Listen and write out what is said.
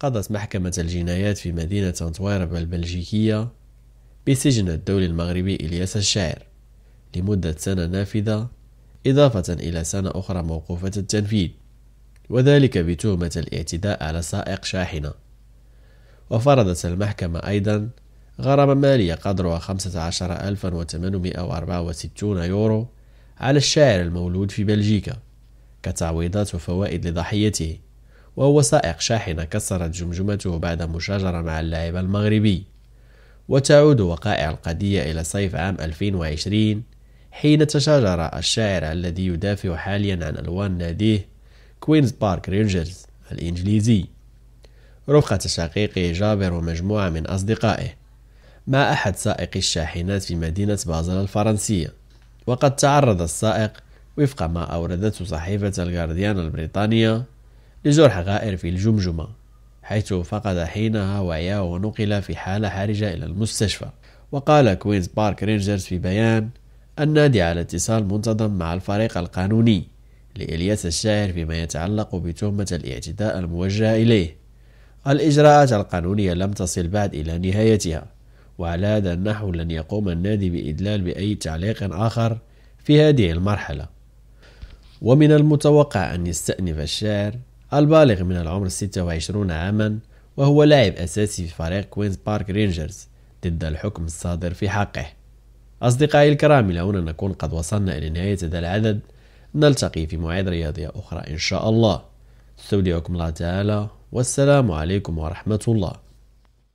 قضت محكمة الجنايات في مدينة أنتويرب البلجيكية بسجن الدولي المغربي إلياس الشاعر لمدة سنة نافذة إضافة إلى سنة أخرى موقوفة التنفيذ وذلك بتهمة الاعتداء على سائق شاحنة وفرضت المحكمة أيضا غرامة مالية قدرها 15864 يورو على الشاعر المولود في بلجيكا كتعويضات وفوائد لضحيته وهو سائق شاحنة كسرت جمجمته بعد مشاجرة مع اللاعب المغربي وتعود وقائع القضية إلى صيف عام 2020 حين تشاجر الشاعر الذي يدافع حاليا عن ألوان ناديه كوينز بارك رينجرز الإنجليزي رفقة شقيقه جابر ومجموعة من أصدقائه مع أحد سائقي الشاحنات في مدينة بازل الفرنسية وقد تعرض السائق وفق ما أوردته صحيفة الجارديان البريطانية لزور حقائر في الجمجمة حيث فقد حينها وعيه ونقل في حالة حرجة إلى المستشفى وقال كوينز بارك رينجرز في بيان النادي على اتصال منتظم مع الفريق القانوني لإلياس الشاعر فيما يتعلق بتهمة الاعتداء الموجه إليه الإجراءات القانونية لم تصل بعد إلى نهايتها وعلى هذا النحو لن يقوم النادي بإدلال بأي تعليق آخر في هذه المرحلة ومن المتوقع أن يستأنف الشاعر البالغ من العمر 26 عاما وهو لاعب أساسي في فريق كوينز بارك رينجرز ضد الحكم الصادر في حقه أصدقائي الكرام إلى هنا نكون قد وصلنا إلى نهاية هذا العدد نلتقي في مواعيد رياضية أخرى إن شاء الله استودعكم الله تعالى والسلام عليكم ورحمة الله